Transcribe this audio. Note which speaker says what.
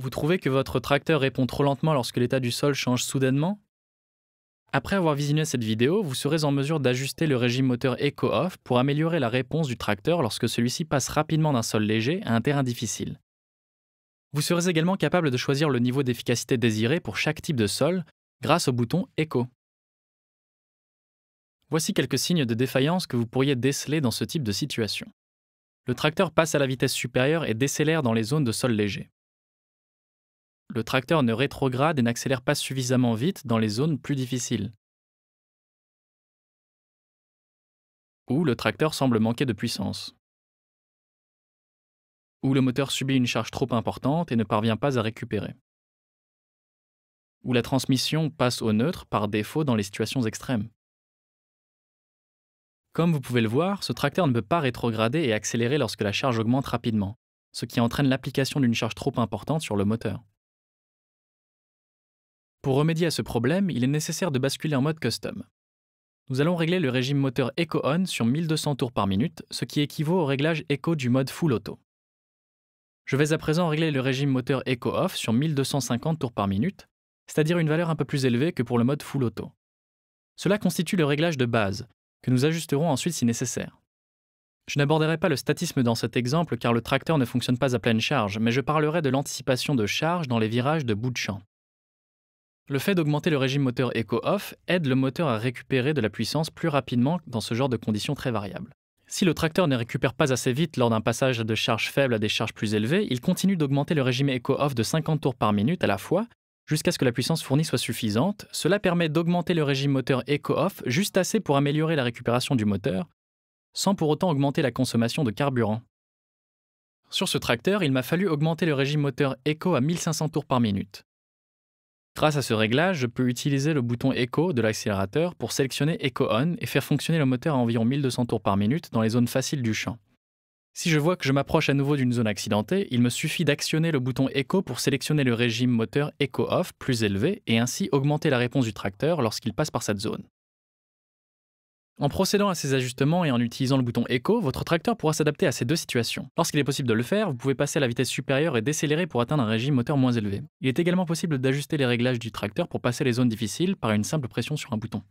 Speaker 1: Vous trouvez que votre tracteur répond trop lentement lorsque l'état du sol change soudainement Après avoir visionné cette vidéo, vous serez en mesure d'ajuster le régime moteur Eco-Off pour améliorer la réponse du tracteur lorsque celui-ci passe rapidement d'un sol léger à un terrain difficile. Vous serez également capable de choisir le niveau d'efficacité désiré pour chaque type de sol grâce au bouton ECHO. Voici quelques signes de défaillance que vous pourriez déceler dans ce type de situation. Le tracteur passe à la vitesse supérieure et décélère dans les zones de sol léger le tracteur ne rétrograde et n'accélère pas suffisamment
Speaker 2: vite dans les zones plus difficiles. Ou le tracteur semble manquer de puissance. Ou le moteur subit une charge trop importante et ne parvient pas à récupérer. Ou la transmission
Speaker 1: passe au neutre par défaut dans les situations extrêmes. Comme vous pouvez le voir, ce tracteur ne peut pas rétrograder et accélérer lorsque la charge augmente rapidement, ce qui entraîne l'application d'une charge trop importante sur le moteur. Pour remédier à ce problème, il est nécessaire de basculer en mode custom. Nous allons régler le régime moteur ECHO On sur 1200 tours par minute, ce qui équivaut au réglage ECHO du mode Full Auto. Je vais à présent régler le régime moteur ECHO Off sur 1250 tours par minute, c'est-à-dire une valeur un peu plus élevée que pour le mode Full Auto. Cela constitue le réglage de base, que nous ajusterons ensuite si nécessaire. Je n'aborderai pas le statisme dans cet exemple car le tracteur ne fonctionne pas à pleine charge, mais je parlerai de l'anticipation de charge dans les virages de bout de champ. Le fait d'augmenter le régime moteur Eco off aide le moteur à récupérer de la puissance plus rapidement dans ce genre de conditions très variables. Si le tracteur ne récupère pas assez vite lors d'un passage de charges faibles à des charges plus élevées, il continue d'augmenter le régime Eco off de 50 tours par minute à la fois jusqu'à ce que la puissance fournie soit suffisante. Cela permet d'augmenter le régime moteur Eco off juste assez pour améliorer la récupération du moteur, sans pour autant augmenter la consommation de carburant. Sur ce tracteur, il m'a fallu augmenter le régime moteur Eco à 1500 tours par minute. Grâce à ce réglage, je peux utiliser le bouton Echo de l'accélérateur pour sélectionner Echo On et faire fonctionner le moteur à environ 1200 tours par minute dans les zones faciles du champ. Si je vois que je m'approche à nouveau d'une zone accidentée, il me suffit d'actionner le bouton Echo pour sélectionner le régime moteur Echo Off plus élevé et ainsi augmenter la réponse du tracteur lorsqu'il passe par cette zone. En procédant à ces ajustements et en utilisant le bouton Echo, votre tracteur pourra s'adapter à ces deux situations. Lorsqu'il est possible de le faire, vous pouvez passer à la vitesse supérieure et décélérer pour atteindre un régime moteur moins élevé. Il est également possible d'ajuster les réglages du tracteur pour passer les zones difficiles par une simple pression sur un bouton.